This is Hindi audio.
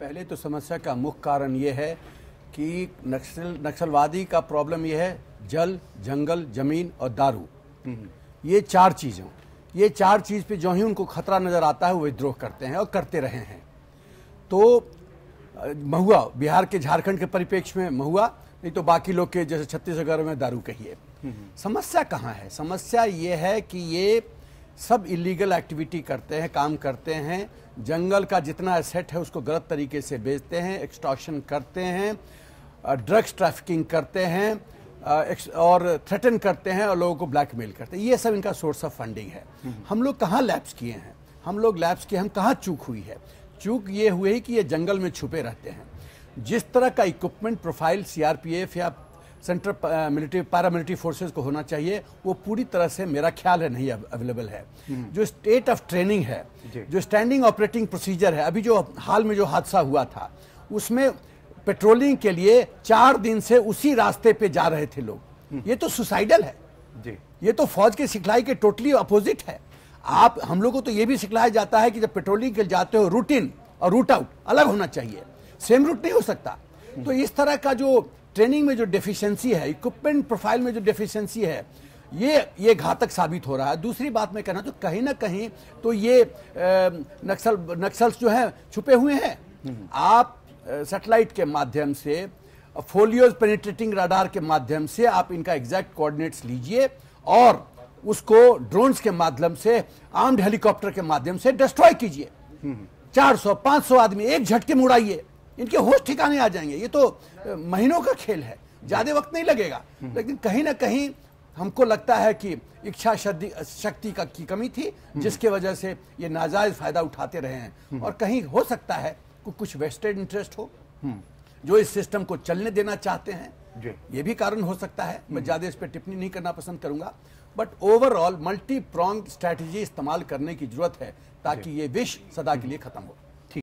पहले तो समस्या का मुख्य कारण ये है कि नक्सल नक्सलवादी का प्रॉब्लम ये है जल जंगल जमीन और दारू हम्म। ये चार चीज़ें ये चार चीज़ पे जो ही उनको खतरा नज़र आता है वो विद्रोह करते हैं और करते रहे हैं तो महुआ बिहार के झारखंड के परिपेक्ष में महुआ नहीं तो बाकी लोग के जैसे छत्तीसगढ़ में दारू कहिए हम्म। समस्या कहाँ है समस्या ये है कि ये सब इलीगल एक्टिविटी करते हैं काम करते हैं जंगल का जितना एसेट है उसको गलत तरीके से बेचते हैं एक्सट्रॉक्शन करते हैं ड्रग्स ट्रैफिकिंग करते हैं और थ्रेटन करते हैं और लोगों को ब्लैकमेल करते हैं ये सब इनका सोर्स ऑफ फंडिंग है हम लोग कहाँ लैब्स किए हैं हम लोग लैब्स किए हम कहाँ चूक हुई है चूक ये हुई कि ये जंगल में छुपे रहते हैं जिस तरह का इक्विपमेंट प्रोफाइल सीआरपीएफ या central military paramilitary forces को होना चाहिए वो पूरी तरह से मेरा ख्याल है नहीं अवेलेबल है हम्म। जो स्टेट ऑफ ट्रेनिंग है जो स्टैंडिंग ऑपरेटिंग प्रोसीजर है अभी जो हाल में जो हादसा हुआ था उसमें पेट्रोलिंग के लिए चार दिन से उसी रास्ते पे जा रहे थे लोग हम्म। ये तो सुसाइडल है जी ये तो फौज के सिखलाई के टोटली अपोजिट है आप हम लोगों को तो ये भी सिखलाया जाता है कि जब पेट्रोलिंग के जाते हो रूटीन और रूट आउट अलग होना चाहिए सेम रूट नहीं हो सकता हम्म। तो इस तरह का जो ट्रेनिंग में जो डेफिशिएंसी है इक्विपमेंट प्रोफाइल में जो डेफिशिएंसी है ये ये घातक साबित हो रहा है दूसरी बात मैं कहना तो कहीं ना कहीं तो ये नक्सल नक्सल्स जो हैं छुपे हुए हैं आप सेटेलाइट के माध्यम से फोलियोज पेनिट्रेटिंग राडार के माध्यम से आप इनका एग्जैक्ट कोऑर्डिनेट्स लीजिए और उसको ड्रोन्स के माध्यम से आर्म्ड हेलीकॉप्टर के माध्यम से डिस्ट्रॉय कीजिए 400 हम्म। 500 आदमी एक झटके मुड़ाइए इनके होश ठिकाने आ जाएंगे ये तो महीनों का खेल है ज़्यादा वक्त नहीं लगेगा हम्म। लेकिन कहीं ना कहीं हमको लगता है कि इच्छा शक्ति का की कमी थी हम्म। जिसके वजह से ये नाजायज फायदा उठाते रहे हैं हम्म। और कहीं हो सकता है कि कुछ वेस्टेड इंटरेस्ट हो जो इस सिस्टम को चलने देना चाहते हैं ये भी कारण हो सकता है मैं ज्यादा इस पर टिप्पणी नहीं करना पसंद करूंगा but overall multi prong strategy इस्तेमाल करने की जरूरत है ताकि ये विष सदा के लिए खत्म हो